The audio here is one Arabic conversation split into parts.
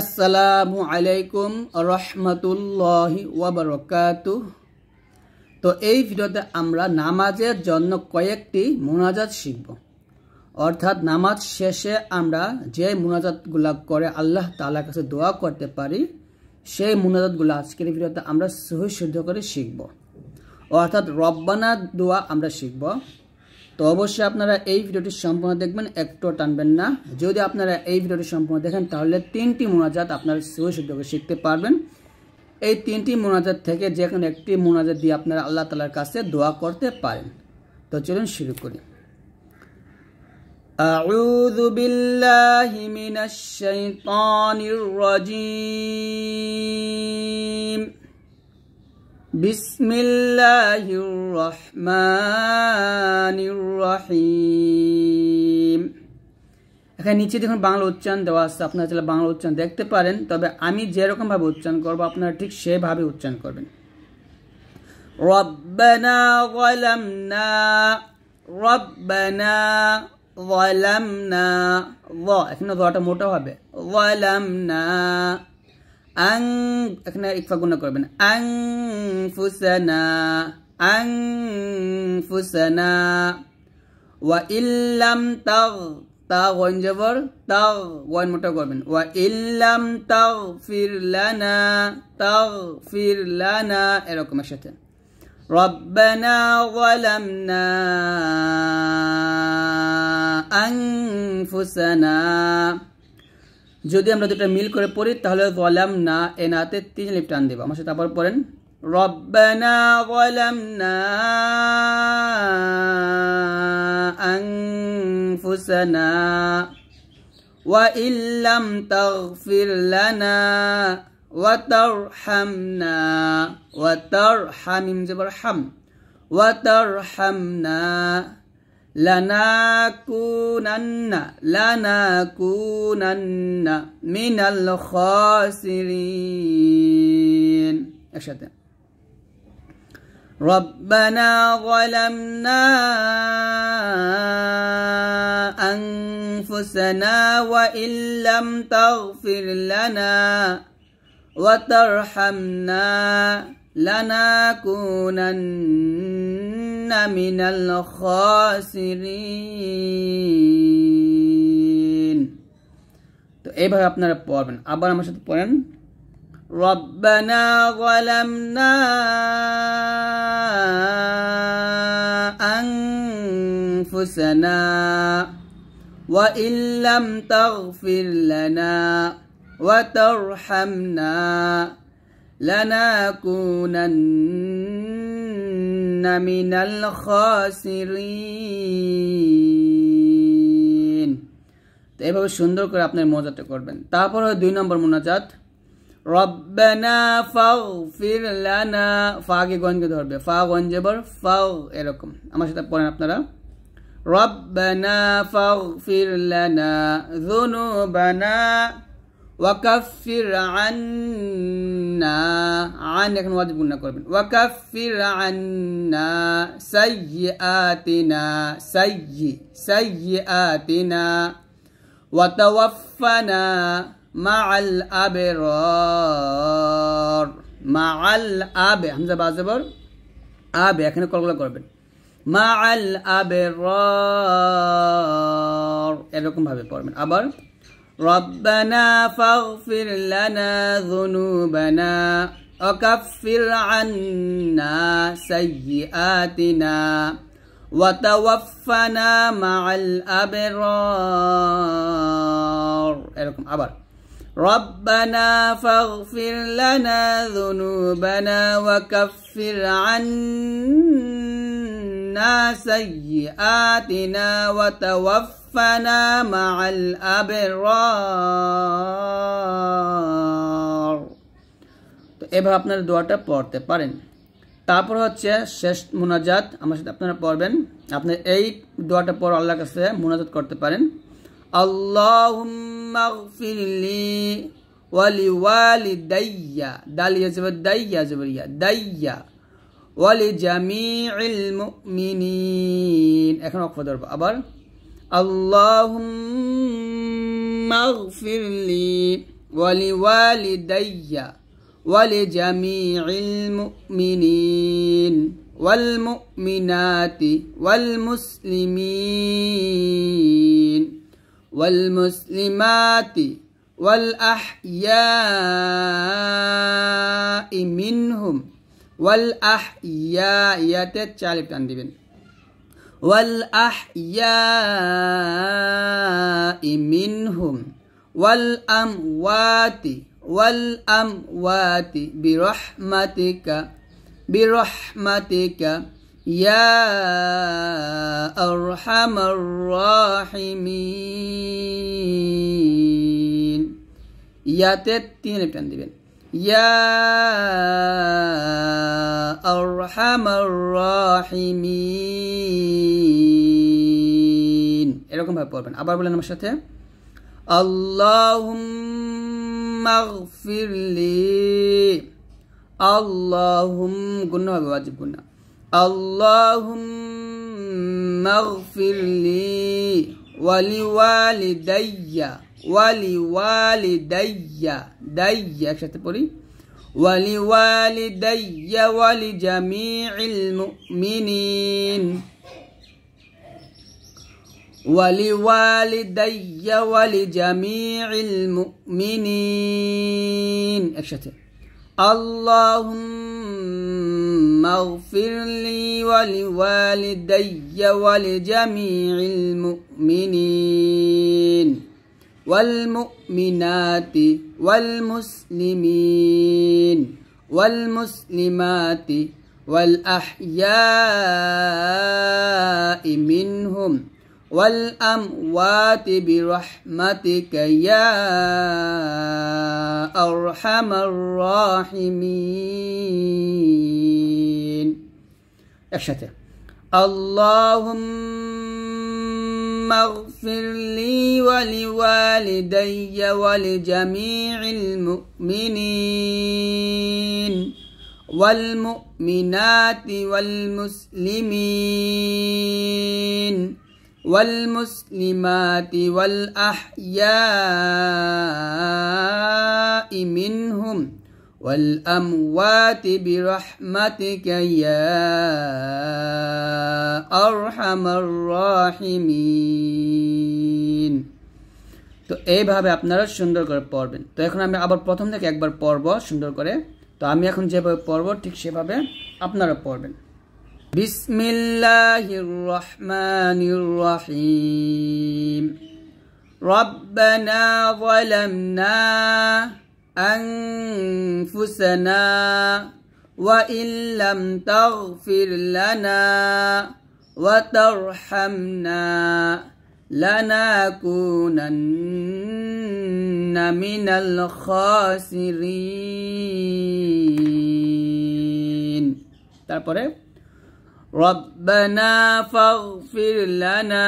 আসসালামু আলাইকুম রহমতুল্লাহ ওবরকাত তো এই ভিডিওতে আমরা নামাজের জন্য কয়েকটি মোনাজাত শিখব অর্থাৎ নামাজ শেষে আমরা যে মোনাজাতগুলো করে আল্লাহ তালার কাছে দোয়া করতে পারি সেই মোনাজাতগুলো আজকের ভিডিওতে আমরা সহি সিদ্ধ করে শিখব অর্থাৎ রব্বানা দোয়া আমরা শিখব তো অবশ্যই আপনারা এই ভিডিওটি সম্পূর্ণ দেখবেন একটু টানবেন না যদি আপনারা এই ভিডিওটি সম্পূর্ণ দেখেন তাহলে তিনটি মোনাজাত আপনারা সুই সুযোগে শিখতে পারবেন এই তিনটি মোনাজাত থেকে যে কোনো একটি মোনাজাত দিয়ে আপনারা আল্লাহ তালার কাছে দোয়া করতে পারেন তো চলুন শুরু করি أعوذ بالله من الشيطان الرجيم بسم الله الرحمن الرحيم এখানে নিচে দেখুন বাংলা উচ্চারণ দেওয়া আছে আপনারা চাইলে বাংলা উচ্চারণ দেখতে পারেন তবে আমি যেরকমভাবে উচ্চারণ করব আপনারা ঠিক সেভাবে উচ্চারণ করবেন রব্বানা রব্বানা এখানে দটা মোটা হবে أن إحنا قلنا قربنا أنفسنا أنفسنا وإن لم تغ تغ جبر تغ وين متى قربنا وإن لم تغفر لنا تغفر لنا إيركم مشتين ربنا ظلمنا أنفسنا যদি আমরা দুটো মিল করে পড়ি তাহলে বলাম না এনাতে তিন লিপ টান দেবো আমার সাথে আবার পড়েন রব্বানা বলাম না আংফুসানা ওয়াইল্লাম তাগফির লানা ওয়াতার হামনা ওয়াতার হামিম জবর হাম ওয়াতার হামনা لنكونن لنكونن من الخاسرين أشهد ربنا ظلمنا أنفسنا وإن لم تغفر لنا وترحمنا لنكونن كنا من الخاسرين তো এইভাবে আপনারা পড়বেন আবার আমার সাথে پورن ربنا ظلمنا أنفسنا وإن لم تغفر لنا وترحمنا لنكونن كُنَّ مِنَ الْخَاسِرِينَ তো এভাবে সুন্দর করে আপনার মোনাজাত করবেন তারপর হয় দুই নম্বর মোনাজাত রব্বানা ফাও ফির লানা ফা আগে গঞ্জে ধরবে ফা গঞ্জে বর ফাও এরকম আমার সাথে পড়েন আপনারা রব্বানা ফাও ফির লানা যুনুবানা ওয়াকাফির আন্না আন এখন ওয়াজিব গুণা করবেন ওয়াকাফির আন্না সাইয়ি আতিনা সাইয়ি সাইয়ি আতিনা ওয়াতাওয়াফানা মাআল আবরার মাআল আবে হামজা বাজাবর আবে এখানে কলগুলো করবেন মাআল আবরার এরকম ভাবে পড়বেন আবার ربنا فاغفر لنا ذنوبنا وكفر عنا سيئاتنا وتوفنا مع الأبرار أبر إيه ربنا فاغفر لنا ذنوبنا وكفر عنا عنا سيئاتنا وتوفنا مع الأبرار তো এভাবে আপনারা দোয়াটা পড়তে পারেন তারপর হচ্ছে শেষ মোনাজাত আমার সাথে আপনারা পড়বেন আপনি এই দোয়াটা পর আল্লাহর কাছে মোনাজাত করতে পারেন আল্লাহুম্মা গফিরলি ওয়ালি ওয়ালিদাইয়া দালিয়া জবর দাইয়া জবরিয়া দাইয়া ولجميع المؤمنين এখন ওয়াকফ ধরব أبر اللهم اغفر لي ولوالدي ولجميع المؤمنين والمؤمنات والمسلمين والمسلمات والأحياء منهم والأحياء يتشالب تندبين والأحياء منهم والأموات والأموات برحمتك برحمتك يا أرحم الراحمين يا تتين يا أرحم الراحمين এরকম ভাবে পড়বেন আবার বলেন আমার সাথে اللهم اغفر لي اللهم গুণ হবে ওয়াজিব গুণ اللهم اغفر لي ولوالدي ولوالدي ولوالدي شتبولي ولوالدي ولجميع المؤمنين ولوالدي ولجميع المؤمنين أكشت اللهم اغفر لي ولوالدي ولجميع المؤمنين والمؤمنات والمسلمين والمسلمات والأحياء منهم والأموات برحمتك يا أرحم الراحمين اللهم اللهم اغفر لي ولوالدي ولجميع المؤمنين والمؤمنات والمسلمين والمسلمات والأحياء منهم والأموات برحمتك يا أرحم الراحمين তো এইভাবে আপনারা সুন্দর করে পড়বেন তো এখন আমি আবার প্রথম থেকে একবার পড়ব সুন্দর করে তো আমি এখন যেভাবে পড়ব ঠিক সেভাবে আপনারা পড়বেন বিসমিল্লাহির রহমানির রহিম রব্বানা ওয়ালামনা أنفسنا وإن لم تغفر لنا وترحمنا لنكونن من الخاسرين ربنا فاغفر لنا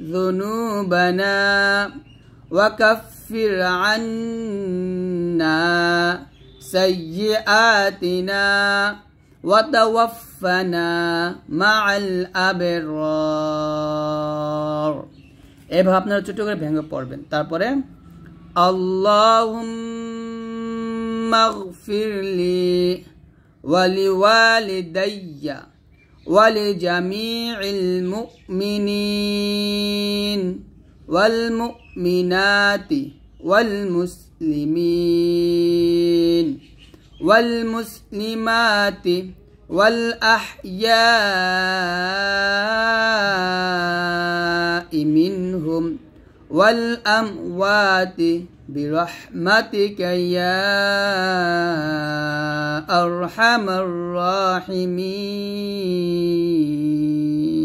ذنوبنا وكفر عنا سيئاتنا وتوفنا مع الأبرار إيه بحبنا لتشتو غير بحنجو پوربين تار پوري اللهم اغفر لي ولوالدي ولجميع المؤمنين والمؤمنين والمؤمنات والمسلمين والمسلمات والأحياء منهم والأموات برحمتك يا أرحم الراحمين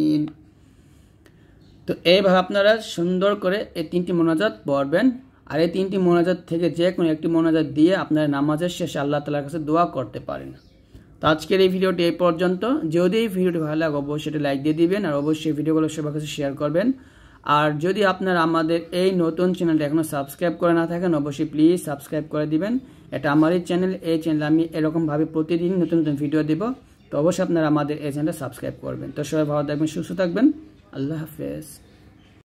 তো এইভাবে আপনারা সুন্দর করে এই তিনটি মোনাজাত পড়বেন আর এই তিনটি মোনাজাত থেকে যে কোনো একটি মোনাজাত দিয়ে আপনারা নামাজের শেষে আল্লাহ তালার কাছে দোয়া করতে পারেন তো আজকের এই ভিডিওটি এই পর্যন্ত যদি এই ভিডিওটি ভালো লাগে অবশ্যই এটা লাইক দিয়ে দিবেন আর অবশ্যই ভিডিওগুলো সবার কাছে শেয়ার করবেন আর যদি আপনারা আমাদের এই নতুন চ্যানেলটা এখনও সাবস্ক্রাইব করে না থাকেন অবশ্যই প্লিজ সাবস্ক্রাইব করে দিবেন এটা আমারই চ্যানেল এই চ্যানেলে আমি এরকমভাবে প্রতিদিন নতুন নতুন ভিডিও দেবো তো অবশ্যই আপনারা আমাদের এই চ্যানেলটা সাবস্ক্রাইব করবেন তো সবাই ভালো থাকবেন সুস্থ থাকবেন Allah Hafiz.